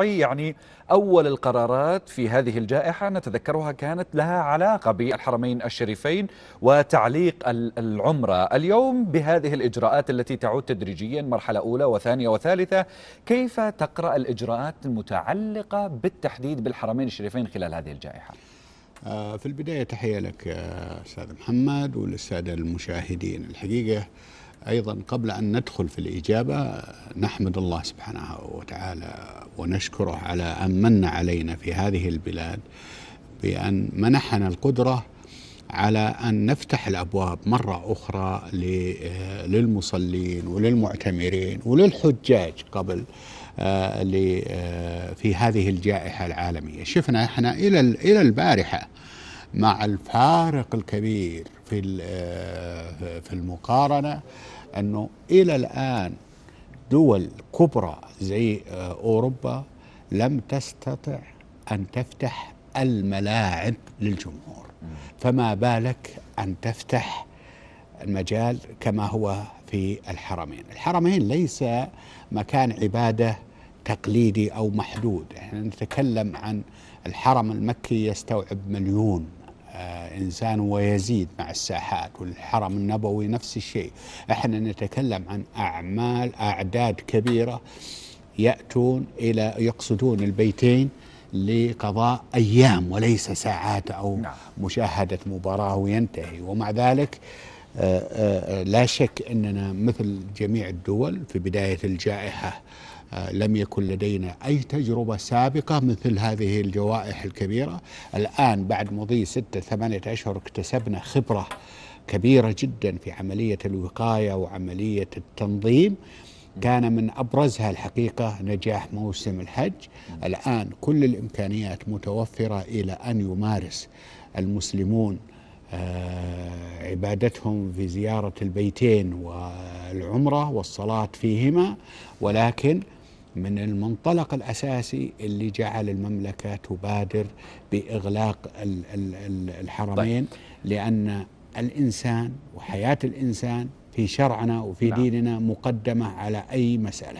الشرعي يعني أول القرارات في هذه الجائحة نتذكرها كانت لها علاقة بالحرمين الشريفين وتعليق العمرة اليوم بهذه الإجراءات التي تعود تدريجيا مرحلة أولى وثانية وثالثة كيف تقرأ الإجراءات المتعلقة بالتحديد بالحرمين الشريفين خلال هذه الجائحة؟ آه، في البداية تحية لك آه، أستاذ محمد وللسادة المشاهدين الحقيقة أيضا قبل أن ندخل في الإجابة نحمد الله سبحانه وتعالى ونشكره على أن من علينا في هذه البلاد بأن منحنا القدرة على أن نفتح الأبواب مرة أخرى للمصلين وللمعتمرين وللحجاج قبل آه، آه، في هذه الجائحة العالمية شفنا احنا إلى البارحة مع الفارق الكبير في آه، في المقارنه انه الى الان دول كبرى زي آه، اوروبا لم تستطع ان تفتح الملاعب للجمهور فما بالك ان تفتح المجال كما هو في الحرمين الحرمين ليس مكان عباده تقليدي او محدود احنا نتكلم عن الحرم المكي يستوعب مليون آه، إنسان ويزيد مع الساحات والحرم النبوي نفس الشيء احنا نتكلم عن أعمال أعداد كبيرة يأتون إلى يقصدون البيتين لقضاء أيام وليس ساعات أو نعم. مشاهدة مباراة وينتهي ومع ذلك آه، آه، لا شك أننا مثل جميع الدول في بداية الجائحة آه، لم يكن لدينا أي تجربة سابقة مثل هذه الجوائح الكبيرة الآن بعد مضي ستة ثمانية أشهر اكتسبنا خبرة كبيرة جدا في عملية الوقاية وعملية التنظيم كان من أبرزها الحقيقة نجاح موسم الحج الآن كل الإمكانيات متوفرة إلى أن يمارس المسلمون آه، عبادتهم في زيارة البيتين والعمرة والصلاة فيهما ولكن من المنطلق الأساسي اللي جعل المملكة تبادر بإغلاق الحرمين طيب. لأن الإنسان وحياة الإنسان في شرعنا وفي نعم. ديننا مقدمة على أي مسألة